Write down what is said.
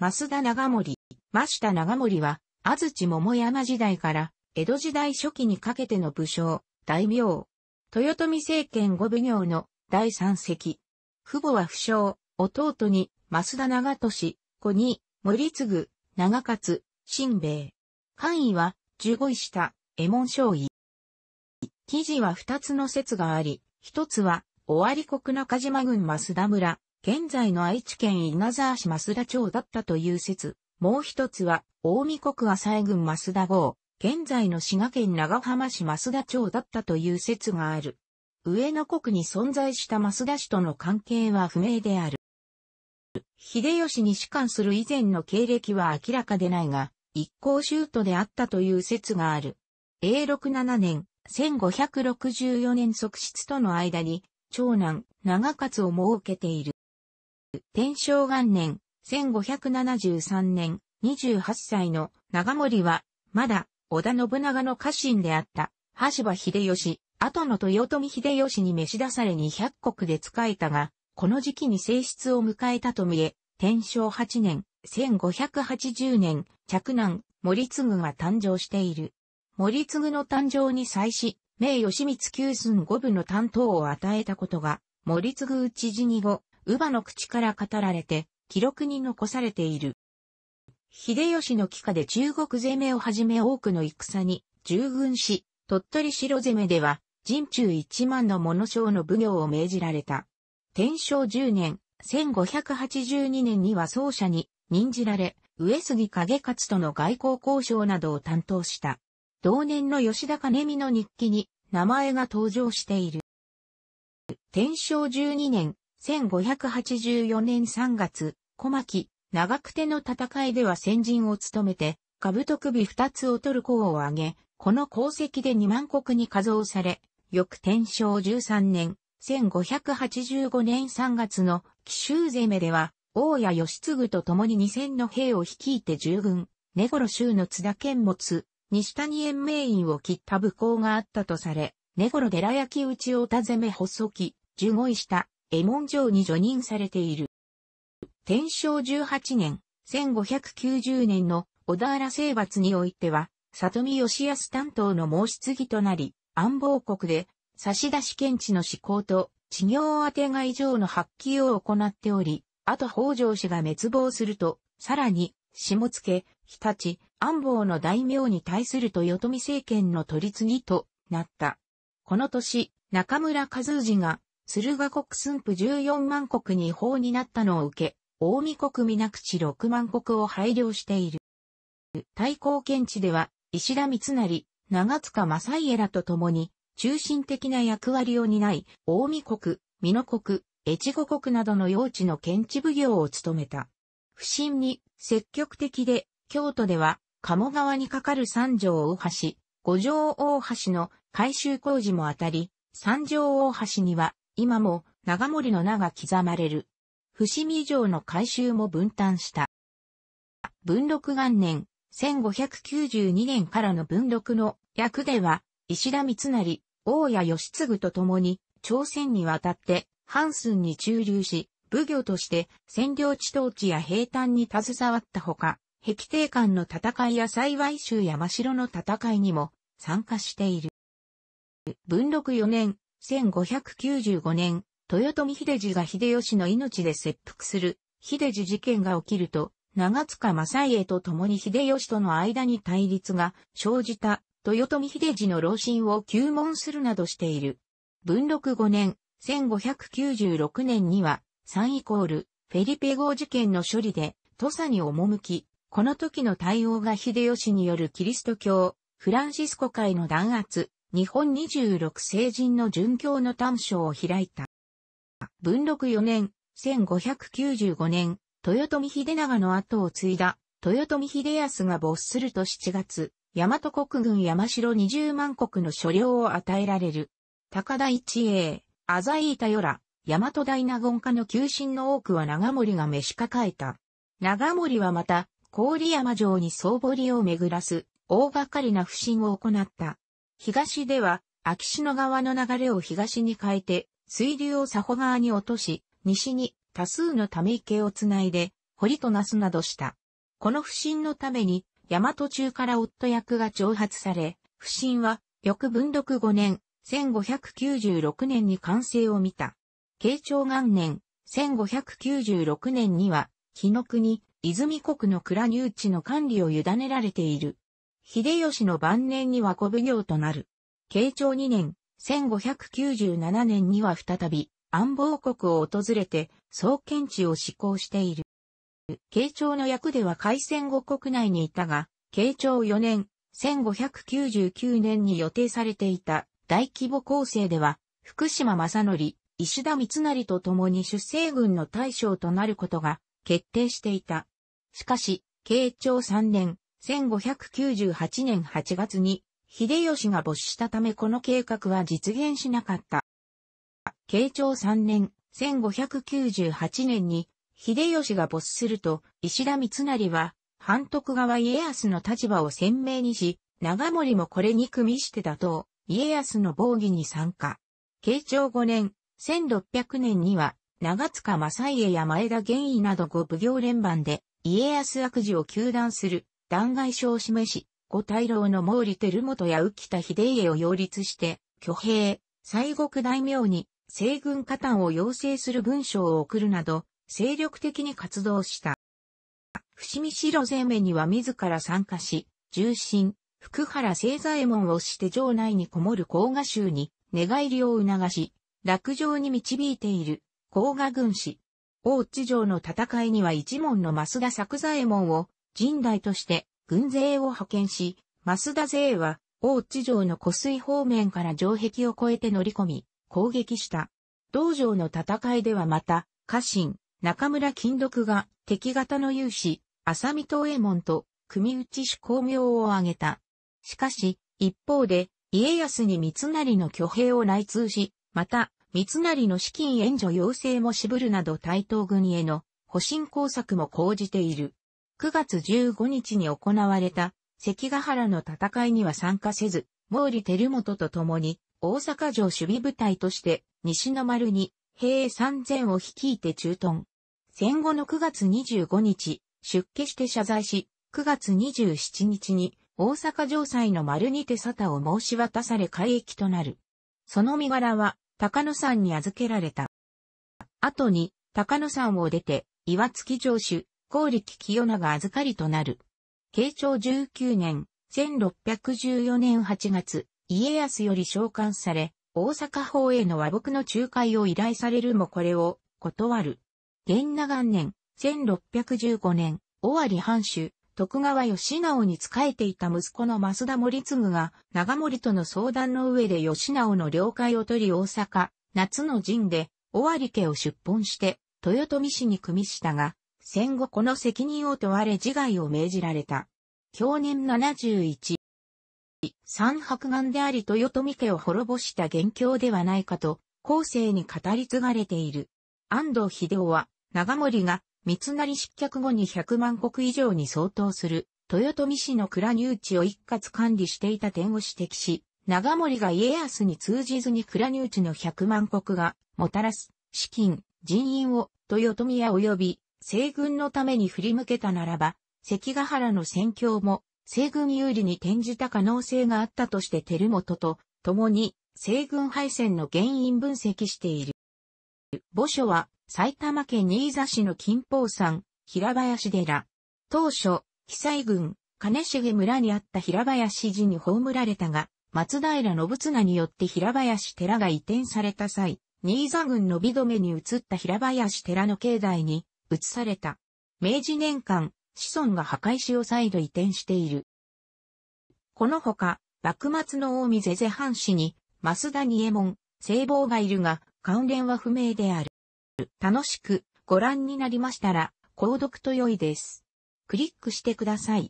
増田長森、増田長森は、安土桃山時代から、江戸時代初期にかけての武将、大名。豊臣政権五奉行の第三席。父母は不詳、弟に、増田長利、子に、森次、長勝、新兵衛。官位は、十五位下、江門将尉。記事は二つの説があり、一つは、尾張国中島郡増田村、現在の愛知県稲沢市増田町だったという説、もう一つは、大見国浅江郡増田郷、現在の滋賀県長浜市増田町だったという説がある。上野国に存在した増田市との関係は不明である。秀吉に主官する以前の経歴は明らかでないが、一向シ都であったという説がある。A67 年、1564年側室との間に、長男、長勝を設けている。天正元年、1573年、28歳の長森は、まだ、織田信長の家臣であった、橋場秀吉、後の豊臣秀吉に召し出され200国で仕えたが、この時期に性質を迎えたと見え、天正8年、1580年、嫡男、森継が誕生している。森継の誕生に際し、名義光九寸五部の担当を与えたことが、森継討ち死に後、乳母の口から語られて、記録に残されている。秀吉の帰化で中国攻めをはじめ多くの戦に従軍し、鳥取城攻めでは、人中一万の物商の奉行を命じられた。天正10年、1582年には奏者に任じられ、上杉景勝との外交交渉などを担当した。同年の吉田兼美の日記に名前が登場している。天正12年、1584年3月、小牧、長久手の戦いでは先陣を務めて、兜首二つを取る功を挙げ、この功績で二万国に加増され、翌天正13年、1585年3月の奇襲攻めでは、大谷義継と共に二千の兵を率いて従軍、根頃州の津田剣持、西谷延命院を切った武功があったとされ、根頃寺焼き打ちをた攻め細木、受語したエモン城に除任されている。天正18年、1590年の小田原征伐においては、里見義康担当の申し継ぎとなり、安保国で差出検地の施行と地業当てが以上の発揮を行っており、あと北条氏が滅亡すると、さらに、下野、日立、安房の大名に対する豊臣政権の取り次ぎとなった。この年、中村和氏が鶴河国駿府14万国に違法になったのを受け、大見国く口6万国を配慮している。対抗検地では、石田三成、長塚正家らと共に、中心的な役割を担い、大見国、美濃国、越後国などの用地の検地奉行を務めた。不審に、積極的で、京都では、鴨川に架かる三条大橋、五条大橋の改修工事もあたり、三条大橋には今も長森の名が刻まれる。伏見城の改修も分担した。文禄元年、1592年からの文禄の役では、石田三成、大谷義継と共に、朝鮮に渡って、スンに駐留し、武御として占領地統治や平坦に携わったほか、壁定間の戦いや幸い州や真城の戦いにも参加している。文禄4年、1595年、豊臣秀次が秀吉の命で切腹する、秀次事件が起きると、長塚正家と共に秀吉との間に対立が生じた、豊臣秀次の老臣を求問するなどしている。文禄5年、1596年には、3イコール、フェリペ号事件の処理で、土佐に赴き、この時の対応が秀吉によるキリスト教、フランシスコ会の弾圧、日本26聖人の殉教の短所を開いた。文禄4年、1595年、豊臣秀長の後を継いだ、豊臣秀康が没すると7月、大和国軍山城20万国の所領を与えられる。高田一英、浅井板よら、大和大納言家の旧臣の多くは長森が召し抱えた。長森はまた、郡山城に総堀を巡らす、大掛かりな不審を行った。東では、秋篠川の流れを東に変えて、水流を佐保川に落とし、西に多数のため池をつないで、堀となすなどした。この不審のために、大和中から夫役が挑発され、不審は、翌文禄5年、1596年に完成を見た。慶長元年、1596年には、日の国、泉国の蔵入地の管理を委ねられている。秀吉の晩年には小奉行となる。慶長2年、1597年には再び、安房国を訪れて、総検地を施行している。慶長の役では開戦後国内にいたが、慶長4年、1599年に予定されていた大規模構成では、福島正則、石田三成と共に出征軍の大将となることが決定していた。しかし、慶長3年、1598年8月に、秀吉が没したためこの計画は実現しなかった。慶長3年、1598年に、秀吉が没すると、石田三成は、反徳川家康の立場を鮮明にし、長森もこれに組みして打倒、家康の防御に参加。慶長5年、1600年には、長塚正家や前田玄義など五奉行連番で、家康悪事を求断する、弾劾書を示し、五大老の毛利輝元や浮田秀家を擁立して、挙兵、西国大名に西軍加担を要請する文章を送るなど、精力的に活動した。伏見城生面には自ら参加し、重臣、福原清左衛門をして城内にこもる甲賀衆に寝返りを促し、落城に導いている甲賀軍師。大津城の戦いには一門の増田作左衛門を人代として軍勢を派遣し、増田勢は大地城の湖水方面から城壁を越えて乗り込み、攻撃した。道場の戦いではまた、家臣、中村金毒が敵方の勇士、浅見東右衛門と組打ち主公名を挙げた。しかし、一方で、家康に三成の挙兵を内通し、また、三成の資金援助要請も渋るなど対等軍への保身工作も講じている。9月15日に行われた関ヶ原の戦いには参加せず、毛利輝元と共に大阪城守備部隊として西の丸に兵3000を率いて駐屯。戦後の9月25日、出家して謝罪し、9月27日に大阪城西の丸にて沙汰を申し渡され海域となる。その身柄は高野山に預けられた。後に高野山を出て岩月城主光力清が預かりとなる。慶長19年、1614年8月、家康より召喚され、大阪法への和睦の仲介を依頼されるもこれを断る。元長年、1615年、尾張藩主、徳川義直に仕えていた息子の増田森次が、長森との相談の上で義直の了解を取り大阪、夏の陣で、尾張家を出奔して、豊臣氏に組みしたが、戦後この責任を問われ自害を命じられた。去年71。三白眼であり豊臣家を滅ぼした元凶ではないかと、後世に語り継がれている。安藤秀夫は、長森が三成失脚後に100万石以上に相当する、豊臣氏の蔵入地を一括管理していた点を指摘し、長森が家康に通じずに蔵入地の100万石が、もたらす、資金、人員を、豊臣屋及び西軍のために振り向けたならば、関ヶ原の戦況も西軍有利に転じた可能性があったとして照本と共に西軍敗戦の原因分析している。墓所は埼玉県新座市の金峰山、平林寺。当初、被災軍、金重村にあった平林寺に葬られたが、松平信綱によって平林寺が移転された際、新座軍の美止めに移った平林寺の境内に、移された。明治年間、子孫が墓石を再度移転している。このほか、幕末の近江是々藩士に、増田に右衛門、聖望がいるが、関連は不明である。楽しくご覧になりましたら、購読と良いです。クリックしてください。